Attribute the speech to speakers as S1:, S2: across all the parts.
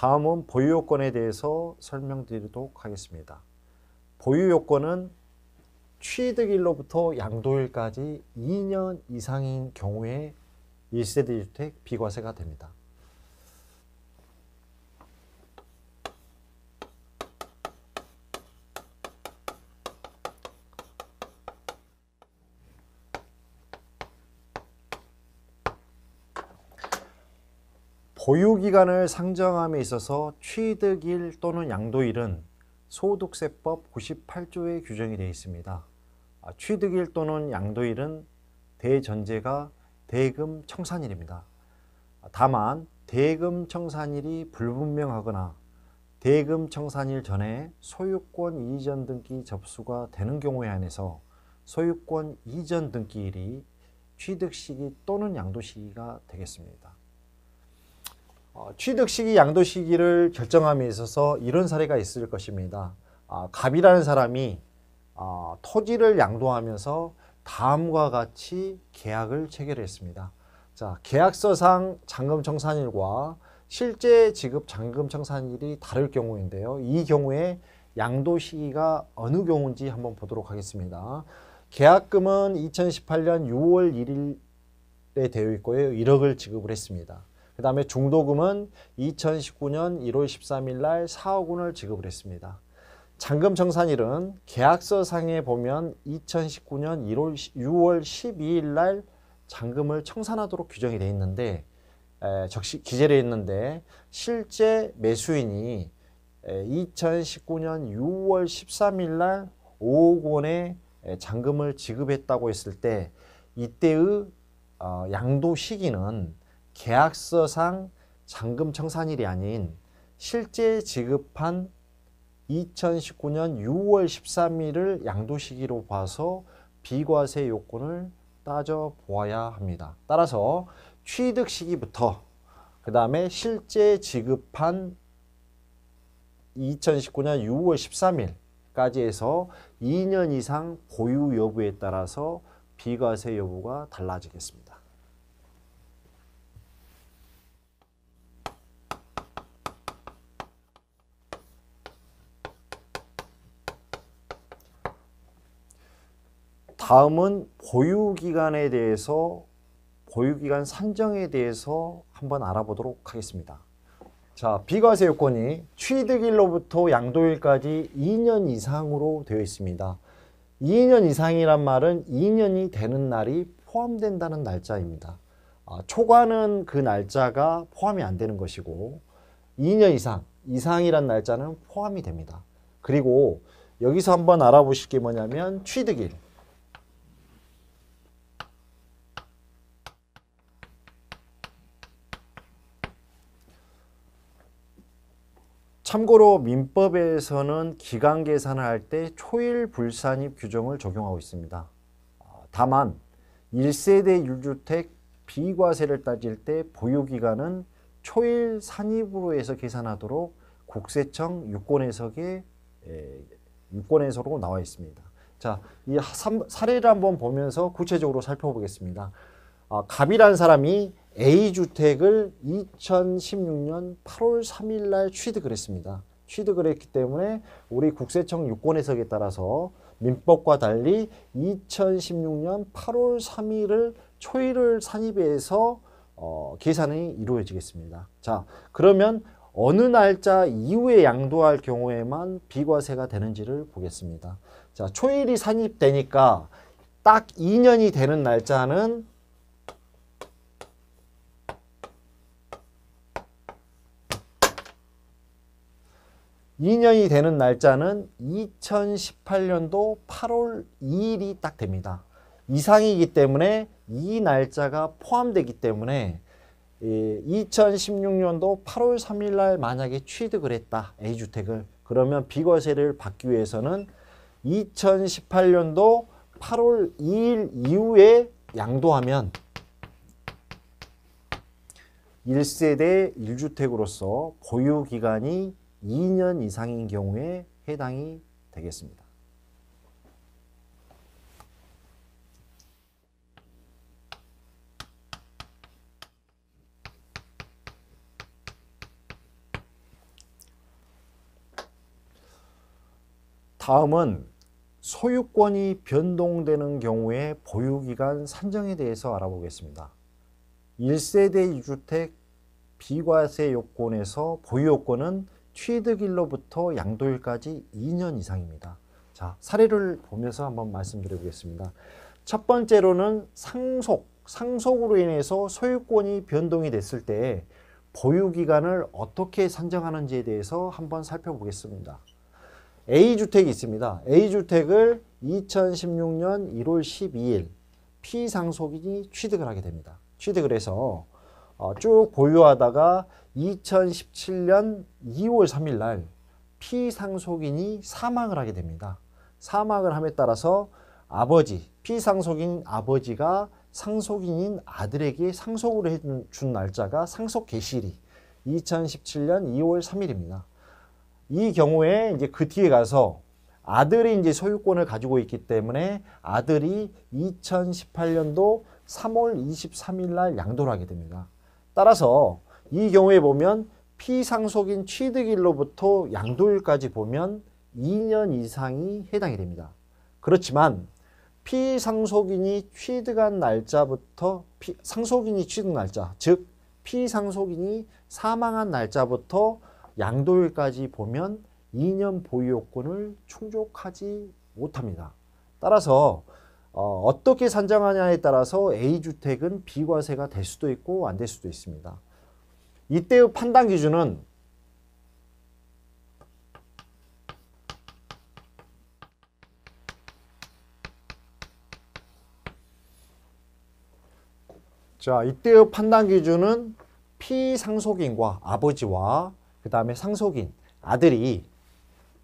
S1: 다음은 보유요건에 대해서 설명드리도록 하겠습니다. 보유요건은 취득일로부터 양도일까지 2년 이상인 경우에 1세대 주택 비과세가 됩니다. 보유기간을 상정함에 있어서 취득일 또는 양도일은 소득세법 98조에 규정이 되어 있습니다. 아, 취득일 또는 양도일은 대전제가 대금 청산일입니다. 아, 다만 대금 청산일이 불분명하거나 대금 청산일 전에 소유권 이전 등기 접수가 되는 경우에 한해서 소유권 이전 등기일이 취득 시기 또는 양도 시기가 되겠습니다. 어, 취득 시기, 양도 시기를 결정함에 있어서 이런 사례가 있을 것입니다. 아, 갑이라는 사람이 아, 토지를 양도하면서 다음과 같이 계약을 체결했습니다. 자, 계약서상 잔금 청산일과 실제 지급 잔금 청산일이 다를 경우인데요. 이 경우에 양도 시기가 어느 경우인지 한번 보도록 하겠습니다. 계약금은 2018년 6월 1일에 되어 있고요. 1억을 지급을 했습니다. 그 다음에 중도금은 2019년 1월 13일 날 4억 원을 지급을 했습니다. 잔금 청산일은 계약서 상에 보면 2019년 1월 6월 12일 날 잔금을 청산하도록 규정이 돼 있는데 에, 적시 기재되어 있는데 실제 매수인이 에, 2019년 6월 13일 날 5억 원의 잔금을 지급했다고 했을 때 이때의 어, 양도 시기는 계약서상 잔금 청산일이 아닌 실제 지급한 2019년 6월 13일을 양도시기로 봐서 비과세 요건을 따져 보아야 합니다. 따라서 취득 시기부터 그 다음에 실제 지급한 2019년 6월 13일까지 해서 2년 이상 보유 여부에 따라서 비과세 여부가 달라지겠습니다. 다음은 보유기간에 대해서 보유기간 산정에 대해서 한번 알아보도록 하겠습니다. 자, 비과세 요건이 취득일로부터 양도일까지 2년 이상으로 되어 있습니다. 2년 이상이란 말은 2년이 되는 날이 포함된다는 날짜입니다. 아, 초과는 그 날짜가 포함이 안 되는 것이고 2년 이상, 이상이란 날짜는 포함이 됩니다. 그리고 여기서 한번 알아보실 게 뭐냐면 취득일. 참고로 민법에서는 기간 계산을 할 때 초일 불산입 규정을 적용하고 있습니다. 어, 다만 1세대 1주택 비과세를 따질 때 보유기간은 초일 산입으로 해서 계산하도록 국세청 유권해석에 유권해석으로 예, 나와 있습니다. 자, 이 사례를 한번 보면서 구체적으로 살펴보겠습니다. 아, 갑이라는 사람이 A주택을 2016년 8월 3일 날 취득을 했습니다. 취득을 했기 때문에 우리 국세청 요건 해석에 따라서 민법과 달리 2016년 8월 3일을 초일을 산입해서 어, 계산이 이루어지겠습니다. 자, 그러면 어느 날짜 이후에 양도할 경우에만 비과세가 되는지를 보겠습니다. 자, 초일이 산입되니까 딱 2년이 되는 날짜는 2년이 되는 날짜는 2018년도 8월 2일이 딱 됩니다. 이상이기 때문에 이 날짜가 포함되기 때문에 2016년도 8월 3일 날 만약에 취득을 했다. A주택을. 그러면 비과세를 받기 위해서는 2018년도 8월 2일 이후에 양도하면 1세대 1주택으로서 보유기간이 2년 이상인 경우에 해당이 되겠습니다. 다음은 소유권이 변동되는 경우에 보유기간 산정에 대해서 알아보겠습니다. 1세대 2주택 비과세 요건에서 보유요건은 취득일로부터 양도일까지 2년 이상입니다. 자, 사례를 보면서 한번 말씀드려보겠습니다. 첫 번째로는 상속, 상속으로 인해서 소유권이 변동이 됐을 때 보유기간을 어떻게 산정하는지에 대해서 한번 살펴보겠습니다. A주택이 있습니다. A주택을 2016년 1월 12일 피상속인이 취득을 하게 됩니다. 취득을 해서 어, 쭉 보유하다가 2017년 2월 3일 날 피상속인이 사망을 하게 됩니다. 사망을 함에 따라서 아버지, 피상속인 아버지가 상속인인 아들에게 상속으로 해준 날짜가 상속 개시일이 2017년 2월 3일입니다. 이 경우에 이제 그 뒤에 가서 아들이 이제 소유권을 가지고 있기 때문에 아들이 2018년도 3월 23일 날 양도를 하게 됩니다. 따라서 이 경우에 보면 피상속인 취득일로부터 양도일까지 보면 2년 이상이 해당이 됩니다. 그렇지만 피상속인이 취득한 날짜부터 피, 상속인이 취득 날짜, 즉 피상속인이 사망한 날짜부터 양도일까지 보면 2년 보유요건을 충족하지 못합니다. 따라서 어, 어떻게 산정하냐에 따라서 A주택은 비과세가 될 수도 있고 안 될 수도 있습니다. 이때의 판단 기준은 자, 이때의 판단 기준은 피상속인과 아버지와 그 다음에 상속인, 아들이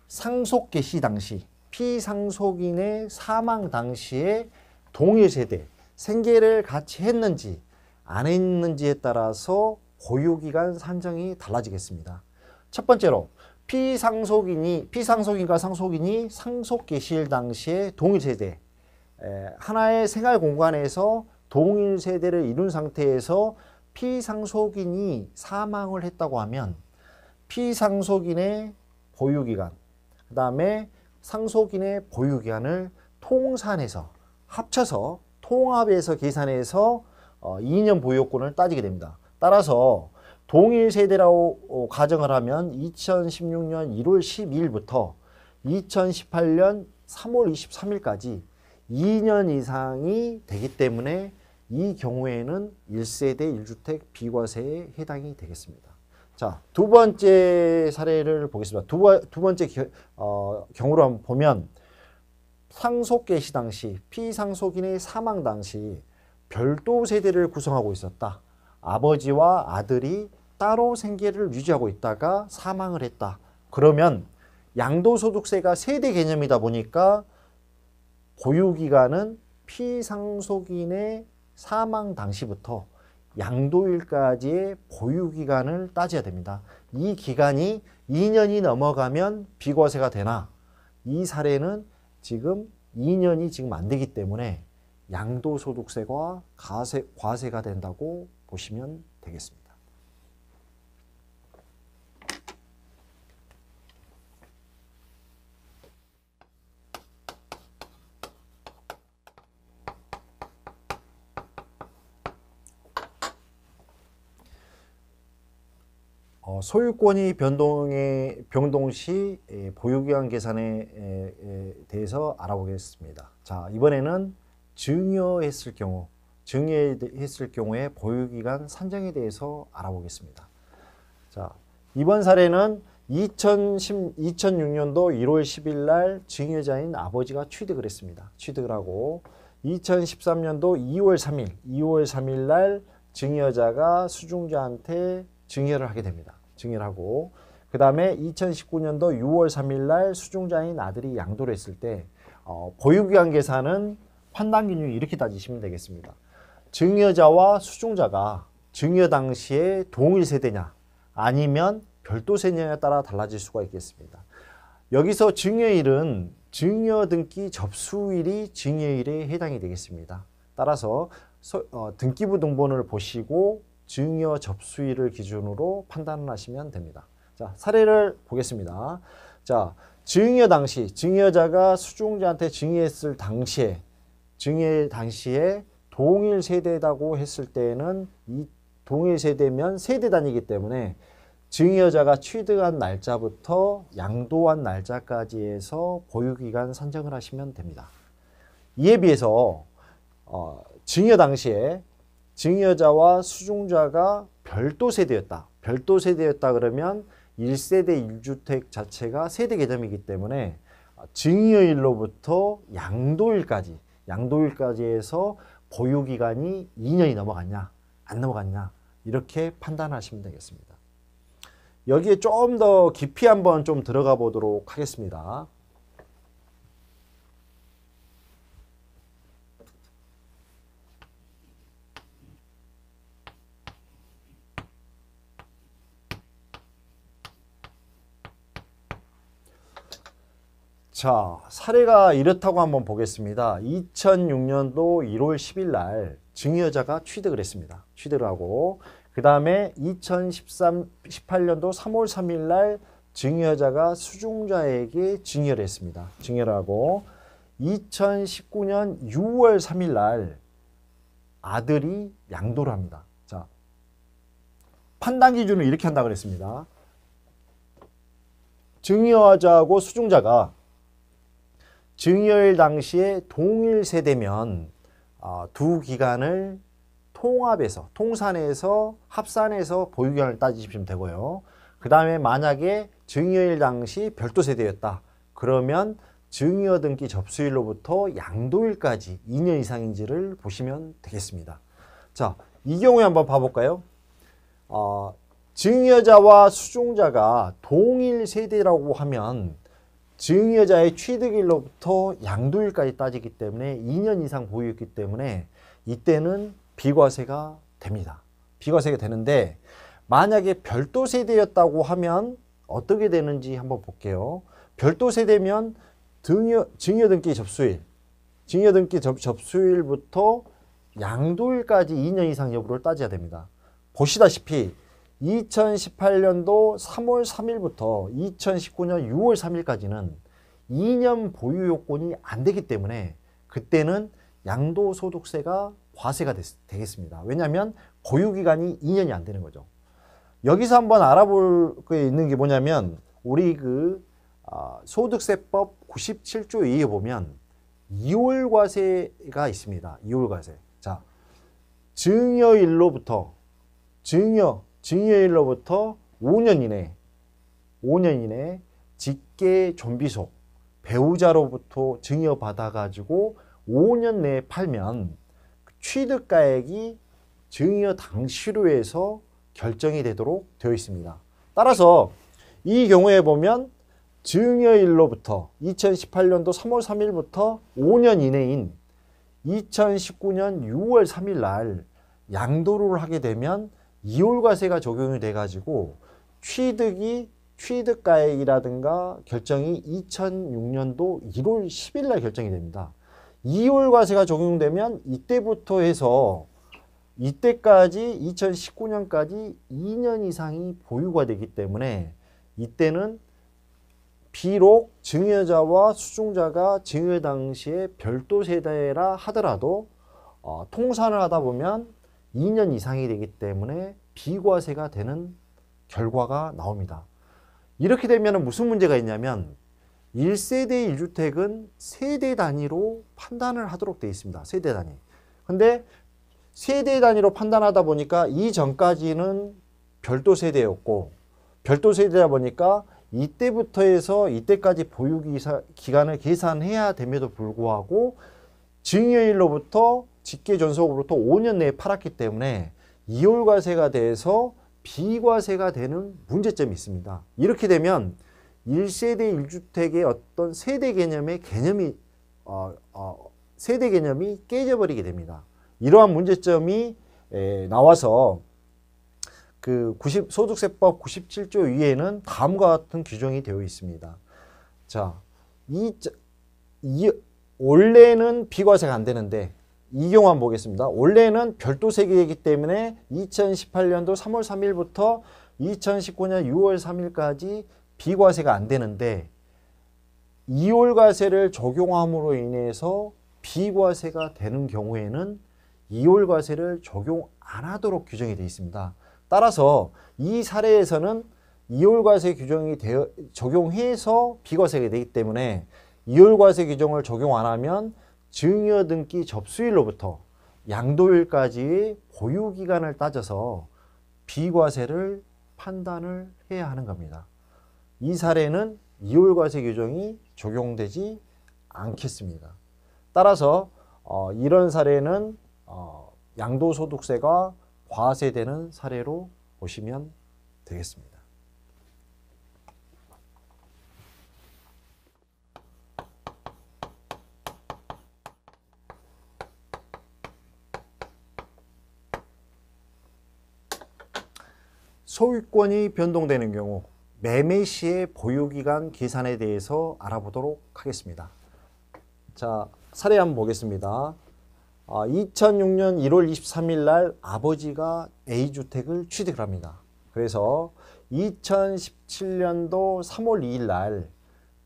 S1: 상속 개시 당시 피상속인의 사망 당시에 동일 세대 생계를 같이 했는지 안 했는지에 따라서 고유기간 산정이 달라지겠습니다. 첫 번째로 피상속인이 피상속인과 상속인이 상속 개시 당시에 동일 세대 하나의 생활 공간에서 동일 세대를 이룬 상태에서 피상속인이 사망을 했다고 하면 피상속인의 보유기간 그 다음에 상속인의 보유 기한을 통산해서 합쳐서 통합해서 계산해서 2년 어, 보유권을 따지게 됩니다. 따라서 동일 세대라고 어, 가정을 하면 2016년 1월 12일부터 2018년 3월 23일까지 2년 이상이 되기 때문에 이 경우에는 1세대 1주택 비과세에 해당이 되겠습니다. 자, 두 번째 사례를 보겠습니다. 두, 두 번째 겨, 어, 경우로 한번 보면 상속 개시 당시 피상속인의 사망 당시 별도 세대를 구성하고 있었다. 아버지와 아들이 따로 생계를 유지하고 있다가 사망을 했다. 그러면 양도소득세가 세대 개념이다 보니까 보유기간은 피상속인의 사망 당시부터 양도일까지의 보유기간을 따져야 됩니다. 이 기간이 2년이 넘어가면 비과세가 되나 이 사례는 지금 2년이 지금 안 되기 때문에 양도소득세가 과세, 과세가 된다고 보시면 되겠습니다. 소유권이 변동의 변동 시 예, 보유기간 계산에 대해서 알아보겠습니다. 자 이번에는 증여했을 경우 증여했을 경우에 보유기간 산정에 대해서 알아보겠습니다. 자 이번 사례는 2010, 2006년도 1월 10일 날 증여자인 아버지가 취득을 했습니다. 취득을 하고 2013년도 2월 3일, 2월 3일 날 증여자가 수중자한테 증여를 하게 됩니다. 증여하고 그 다음에 2019년도 6월 3일 날수중자인 아들이 양도를 했을 때 어, 보유기간 계산은 판단 기준이 이렇게 따지시면 되겠습니다. 증여자와 수중자가 증여 당시에 동일 세대냐 아니면 별도 세냐에 따라 달라질 수가 있겠습니다. 여기서 증여일은 증여 등기 접수일이 증여일에 해당이 되겠습니다. 따라서 서, 어, 등기부 등본을 보시고 증여 접수일을 기준으로 판단을 하시면 됩니다. 자, 사례를 보겠습니다. 자, 증여 당시 증여자가 수종자한테 증여했을 당시에 증여 당시에 동일 세대다고 했을 때에는 이 동일 세대면 세대 단이기 때문에 증여자가 취득한 날짜부터 양도한 날짜까지 해서 보유기간 산정을 하시면 됩니다. 이에 비해서 어, 증여 당시에 증여자와 수중자가 별도 세대였다. 별도 세대였다 그러면 1세대 1주택 자체가 세대 개념이기 때문에 증여일로부터 양도일까지 양도일까지 해서 보유기간이 2년이 넘어갔냐 안 넘어갔냐 이렇게 판단하시면 되겠습니다. 여기에 좀 더 깊이 한번 좀 들어가 보도록 하겠습니다. 자, 사례가 이렇다고 한번 보겠습니다. 2006년도 1월 10일 날 증여자가 취득을 했습니다. 취득을 하고 그 다음에 2 0 1 8년도 3월 3일 날 증여자가 수중자에게 증여를 했습니다. 증여를 하고 2019년 6월 3일 날 아들이 양도를 합니다. 자, 판단 기준을 이렇게 한다 그랬습니다. 증여자하고 수중자가 증여일 당시에 동일 세대면 어, 두 기간을 통합해서 통산해서 합산해서 보유기간을 따지시면 되고요. 그 다음에 만약에 증여일 당시 별도 세대였다. 그러면 증여 등기 접수일로부터 양도일까지 2년 이상인지를 보시면 되겠습니다. 자, 이 경우에 한번 봐볼까요? 어, 증여자와 수종자가 동일 세대라고 하면 증여자의 취득일로부터 양도일까지 따지기 때문에 2년 이상 보유했기 때문에 이때는 비과세가 됩니다. 비과세가 되는데 만약에 별도 세대였다고 하면 어떻게 되는지 한번 볼게요. 별도 세대면 증여, 증여 등기 접수일, 증여 등기 접, 접수일부터 양도일까지 2년 이상 여부를 따져야 됩니다. 보시다시피 2018년도 3월 3일부터 2019년 6월 3일까지는 2년 보유 요건이 안 되기 때문에 그때는 양도소득세가 과세가 되, 겠습니다 왜냐하면 보유기간이 2년이 안 되는 거죠. 여기서 한번 알아볼 게 있는 게 뭐냐면 우리 그 아, 소득세법 97조 2에 보면 2월 과세가 있습니다. 2월 과세. 자, 증여일로부터 증여 증여일로부터 5년 이내 5년 이내 직계 존비속 배우자로부터 증여받아가지고 5년 내에 팔면 그 취득가액이 증여 당시로해서 결정이 되도록 되어 있습니다. 따라서 이 경우에 보면 증여일로부터 2018년도 3월 3일부터 5년 이내인 2019년 6월 3일 날 양도를 하게 되면 이월과세가 적용이 돼가지고 취득이 취득가액이라든가 결정이 2006년도 1월 10일 날 결정이 됩니다. 2월 과세가 적용되면 이때부터 해서 이때까지 2019년까지 2년 이상이 보유가 되기 때문에 이때는 비록 증여자와 수중자가 증여 당시에 별도 세대라 하더라도 어, 통산을 하다 보면 2년 이상이 되기 때문에 비과세가 되는 결과가 나옵니다. 이렇게 되면 무슨 문제가 있냐면 1세대 1주택은 세대 단위로 판단을 하도록 되어 있습니다. 세대 단위. 근데 세대 단위로 판단하다 보니까 이전까지는 별도 세대였고 별도 세대다 보니까 이때부터 해서 이때까지 보유 기간을 계산해야 됨에도 불구하고 증여일로부터 직계 전속으로부터 5년 내에 팔았기 때문에 이월과세가 돼서 비과세가 되는 문제점이 있습니다. 이렇게 되면 1세대 1주택의 어떤 세대 개념의 개념이 어, 어, 세대 개념이 깨져버리게 됩니다. 이러한 문제점이 에, 나와서 그 90, 소득세법 97조 위에는 다음과 같은 규정이 되어 있습니다. 자, 이, 이 원래는 비과세가 안 되는데 이경우만 보겠습니다. 원래는 별도 세계이기 때문에 2018년도 3월 3일부터 2019년 6월 3일까지 비과세가 안 되는데 2월 과세를 적용함으로 인해서 비과세가 되는 경우에는 2월 과세를 적용 안 하도록 규정이 되어 있습니다. 따라서 이 사례에서는 2월 과세 규정이 되어, 적용해서 비과세가 되기 때문에 2월 과세 규정을 적용 안 하면 증여 등기 접수일로부터 양도일까지 보유 기간을 따져서 비과세를 판단을 해야 하는 겁니다. 이 사례는 이율과세 규정이 적용되지 않겠습니다. 따라서 어, 이런 사례는 어, 양도소득세가 과세되는 사례로 보시면 되겠습니다. 소유권이 변동되는 경우 매매 시의 보유기간 계산에 대해서 알아보도록 하겠습니다. 자, 사례 한번 보겠습니다. 2006년 1월 23일 날 아버지가 A주택을 취득을 합니다. 그래서 2017년도 3월 2일 날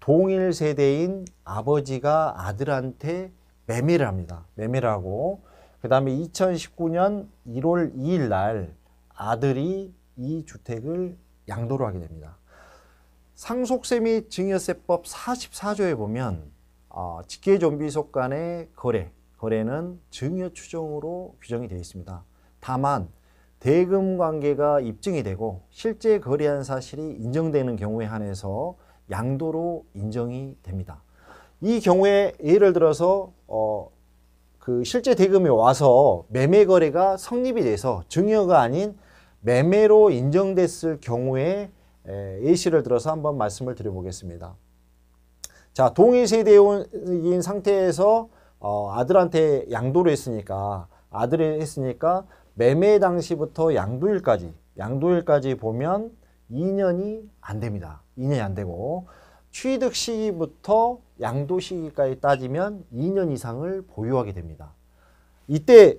S1: 동일 세대인 아버지가 아들한테 매매를 합니다. 매매를 하고 그 다음에 2019년 1월 2일 날 아들이 이 주택을 양도로 하게 됩니다. 상속세 및 증여세법 44조에 보면 어, 직계 존비속 간의 거래, 거래는 증여 추정으로 규정이 되어 있습니다. 다만 대금 관계가 입증이 되고 실제 거래한 사실이 인정되는 경우에 한해서 양도로 인정이 됩니다. 이 경우에 예를 들어서 어, 그 실제 대금이 와서 매매 거래가 성립이 돼서 증여가 아닌 매매로 인정됐을 경우에 예시를 들어서 한번 말씀을 드려보겠습니다. 자, 동일 세대인 상태에서 어, 아들한테 양도를 했으니까 아들을 했으니까 매매 당시부터 양도일까지 양도일까지 보면 2년이 안 됩니다. 2년이 안 되고 취득 시기부터 양도 시기까지 따지면 2년 이상을 보유하게 됩니다. 이때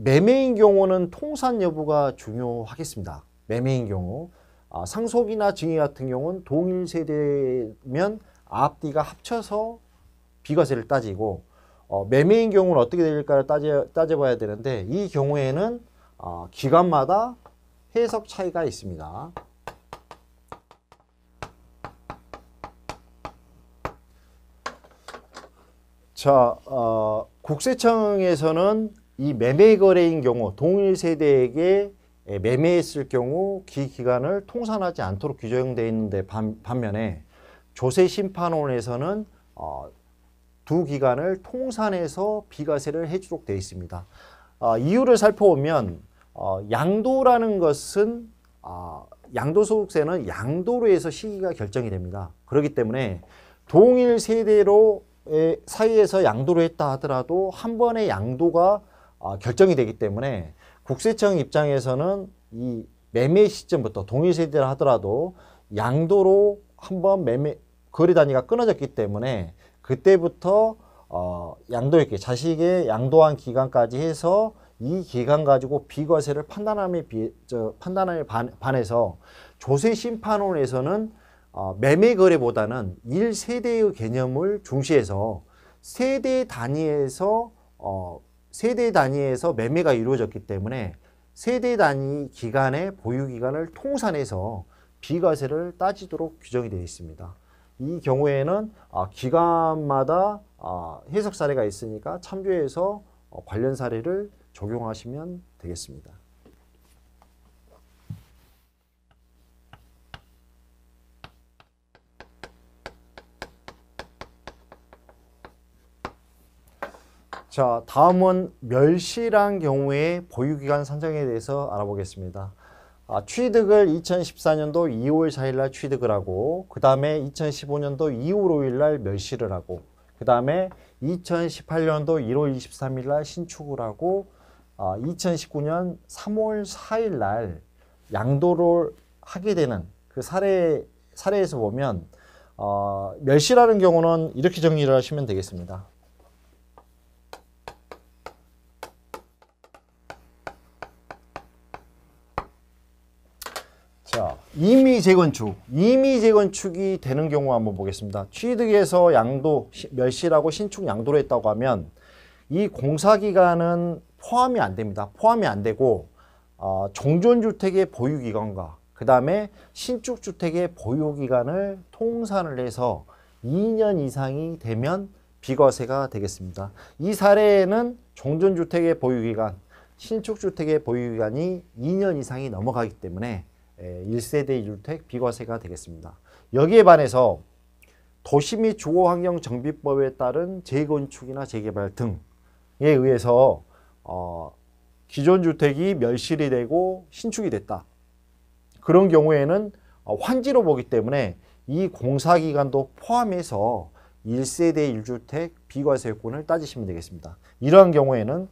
S1: 매매인 경우는 통산 여부가 중요하겠습니다. 매매인 경우 아, 상속이나 증여 같은 경우는 동일 세대면 앞뒤가 합쳐서 비과세를 따지고 어, 매매인 경우는 어떻게 될까를 따져, 따져봐야 되는데 이 경우에는 어, 기간마다 해석 차이가 있습니다. 자, 어, 국세청에서는 이 매매 거래인 경우 동일 세대에게 예, 매매했을 경우 기 기간을 통산하지 않도록 규정되어 있는데 반, 반면에 조세 심판원에서는 어, 두 기간을 통산해서 비과세를 해주도록 되어 있습니다. 어, 이유를 살펴보면 어, 양도라는 것은 어, 양도소득세는 양도로 해서 시기가 결정이 됩니다. 그렇기 때문에 동일 세대로 사이에서 양도를 했다 하더라도 한 번의 양도가 아, 결정이 되기 때문에 국세청 입장에서는 이 매매 시점부터 동일 세대라 하더라도 양도로 한번 매매 거래 단위가 끊어졌기 때문에 그때부터 어, 양도 액게 자식의 양도한 기간까지 해서 이 기간 가지고 비과세를 판단함에 비, 저, 판단함에 반, 반해서 조세 심판원에서는 어, 매매 거래보다는 일세대의 개념을 중시해서 세대 단위에서 어, 세대 단위에서 매매가 이루어졌기 때문에 세대 단위 기간의 보유 기간을 통산해서 비과세를 따지도록 규정이 되어 있습니다. 이 경우에는 아, 기간마다 아, 해석 사례가 있으니까 참조해서 어, 관련 사례를 적용하시면 되겠습니다. 자, 다음은 멸실한 경우에 보유기간 산정에 대해서 알아보겠습니다. 아, 취득을 2014년도 2월 4일날 취득을 하고 그 다음에 2015년도 2월 5일날 멸실을 하고 그 다음에 2018년도 1월 23일날 신축을 하고 아, 2019년 3월 4일날 양도를 하게 되는 그 사례 사례에서 보면 어, 멸실하는 경우는 이렇게 정리를 하시면 되겠습니다. 재건축. 이미 재건축이 되는 경우 한번 보겠습니다. 취득에서 양도, 멸실하고 신축 양도를 했다고 하면 이 공사기간은 포함이 안 됩니다. 포함이 안 되고 어, 종전주택의 보유기간과 그 다음에 신축주택의 보유기간을 통산을 해서 2년 이상이 되면 비과세가 되겠습니다. 이 사례에는 종전주택의 보유기간, 신축주택의 보유기간이 2년 이상이 넘어가기 때문에 1세대 예, 일주택 비과세가 되겠습니다. 여기에 반해서 도시 및 주거환경 정비법에 따른 재건축이나 재개발 등에 의해서 어, 기존 주택이 멸실이 되고 신축이 됐다. 그런 경우에는 어, 환지로 보기 때문에 이 공사기간도 포함해서 1세대 1주택 비과세권을 따지시면 되겠습니다. 이러한 경우에는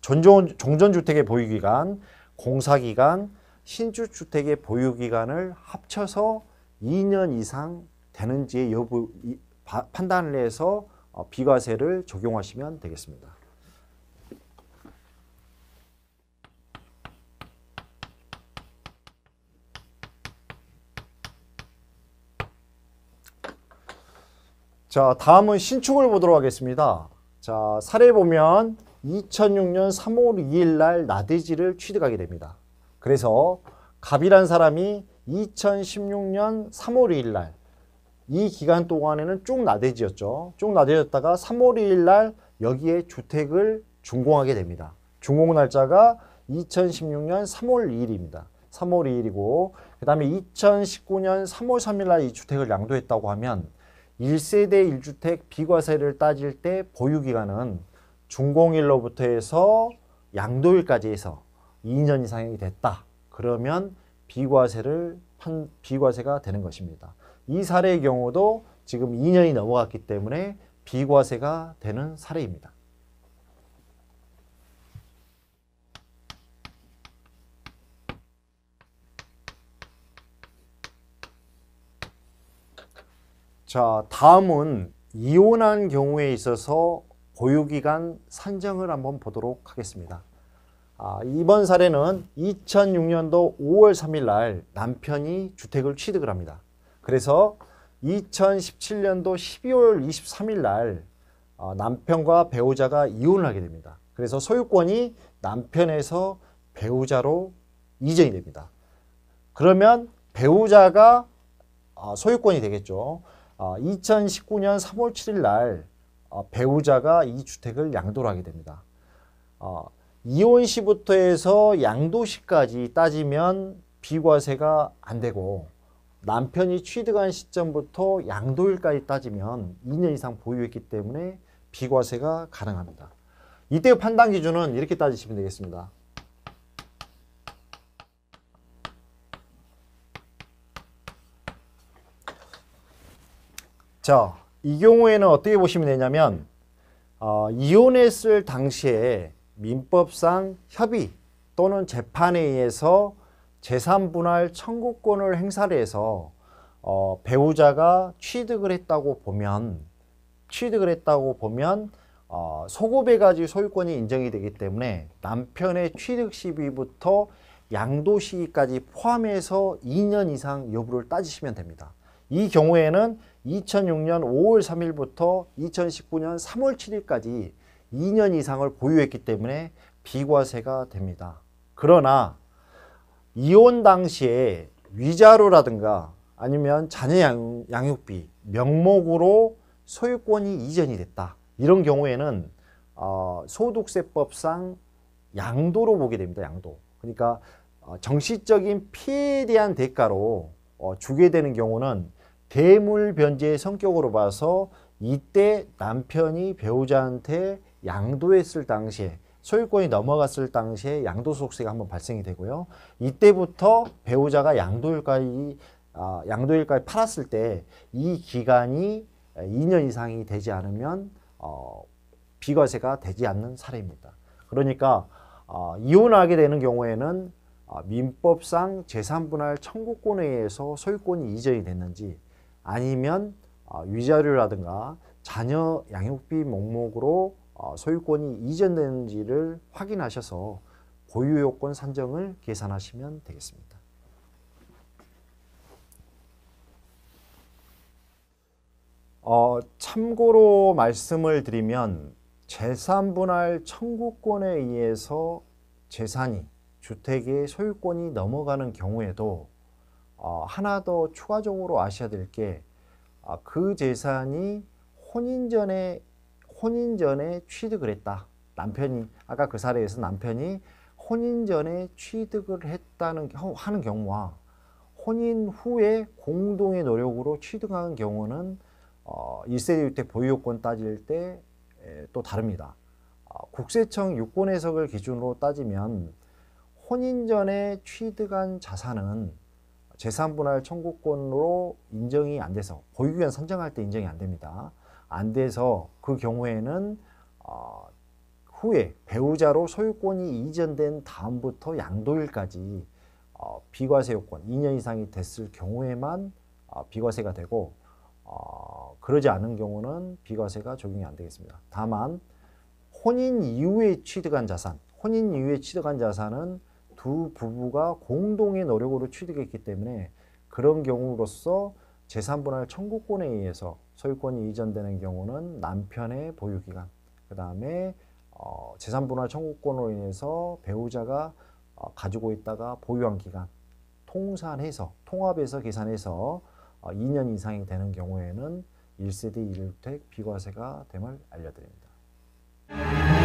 S1: 종전주택의 보유기간, 공사기간, 신주 주택의 보유 기간을 합쳐서 2년 이상 되는지의 여부 이, 바, 판단을 해서 어, 비과세를 적용하시면 되겠습니다. 자, 다음은 신축을 보도록 하겠습니다. 자, 사례 보면 2006년 3월 2일 날 나대지를 취득하게 됩니다. 그래서 갑이란 사람이 2016년 3월 2일 날 이 기간 동안에는 쭉 나대지였죠. 쭉 나대졌다가 3월 2일 날 여기에 주택을 준공하게 됩니다. 준공 날짜가 2016년 3월 2일입니다. 3월 2일이고 그 다음에 2019년 3월 3일 날 이 주택을 양도했다고 하면 1세대 1주택 비과세를 따질 때 보유기간은 준공일로부터 해서 양도일까지 해서 2년 이상이 됐다. 그러면 비과세를 판, 비과세가 되는 것입니다. 이 사례의 경우도 지금 2년이 넘어갔기 때문에 비과세가 되는 사례입니다. 자, 다음은 이혼한 경우에 있어서 보유기간 산정을 한번 보도록 하겠습니다. 아, 이번 사례는 2006년도 5월 3일 날 남편이 주택을 취득을 합니다. 그래서 2017년도 12월 23일 날 어, 남편과 배우자가 이혼을 하게 됩니다. 그래서 소유권이 남편에서 배우자로 이전이 됩니다. 그러면 배우자가 어, 소유권이 되겠죠. 어, 2019년 3월 7일 날 어, 배우자가 이 주택을 양도를 하게 됩니다. 어, 이혼시부터 해서 양도시까지 따지면 비과세가 안 되고 남편이 취득한 시점부터 양도일까지 따지면 2년 이상 보유했기 때문에 비과세가 가능합니다. 이때 판단 기준은 이렇게 따지시면 되겠습니다. 자, 이 경우에는 어떻게 보시면 되냐면 어, 이혼했을 당시에 민법상 협의 또는 재판에 의해서 재산분할 청구권을 행사를 해서 어, 배우자가 취득을 했다고 보면 취득을 했다고 보면 어, 소급의 가지 소유권이 인정이 되기 때문에 남편의 취득 시비부터 양도 시기까지 포함해서 2년 이상 여부를 따지시면 됩니다. 이 경우에는 2006년 5월 3일부터 2019년 3월 7일까지 2년 이상을 보유했기 때문에 비과세가 됩니다. 그러나 이혼 당시에 위자료라든가 아니면 자녀 양육비 명목으로 소유권이 이전이 됐다. 이런 경우에는 어, 소득세법상 양도로 보게 됩니다. 양도. 그러니까 어, 정신적인 피해에 대한 대가로 어, 주게 되는 경우는 대물 변제의 성격으로 봐서 이때 남편이 배우자한테 양도했을 당시에 소유권이 넘어갔을 당시에 양도소득세가 한번 발생이 되고요. 이때부터 배우자가 양도일가에 아, 양도일가에 팔았을 때 이 기간이 2년 이상이 되지 않으면 어, 비과세가 되지 않는 사례입니다. 그러니까 어, 이혼하게 되는 경우에는 어, 민법상 재산분할 청구권에 의해서 소유권이 이전이 됐는지 아니면 위자료라든가 자녀 양육비 목록으로 어, 소유권이 이전된지를 확인하셔서 고유요건 산정을 계산하시면 되겠습니다. 어, 참고로 말씀을 드리면 재산분할 청구권에 의해서 재산이 주택의 소유권이 넘어가는 경우에도 어, 하나 더 추가적으로 아셔야 될 게그 아, 재산이 혼인 전에 혼인 전에 취득을 했다. 남편이 아까 그 사례에서 남편이 혼인 전에 취득을 했다는 하는 경우와 혼인 후에 공동의 노력으로 취득한 경우는 어, 1세대 주택 보유요 따질 때 또 다릅니다. 어, 국세청 유권 해석을 기준으로 따지면 혼인 전에 취득한 자산은 재산분할 청구권으로 인정이 안 돼서 보유기간 선정할 때 인정이 안 됩니다. 안 돼서 그 경우에는 어, 후에 배우자로 소유권이 이전된 다음부터 양도일까지 어, 비과세요건 2년 이상이 됐을 경우에만 어, 비과세가 되고 어, 그러지 않은 경우는 비과세가 적용이 안 되겠습니다. 다만 혼인 이후에 취득한 자산, 혼인 이후에 취득한 자산은 두 부부가 공동의 노력으로 취득했기 때문에 그런 경우로서 재산분할 청구권에 의해서 소유권이 이전되는 경우는 남편의 보유기간, 그 다음에 어, 재산분할 청구권으로 인해서 배우자가 어, 가지고 있다가 보유한 기간, 통산해서, 통합해서 계산해서 어, 2년 이상이 되는 경우에는 1세대 1주택 비과세가 됨을 알려드립니다.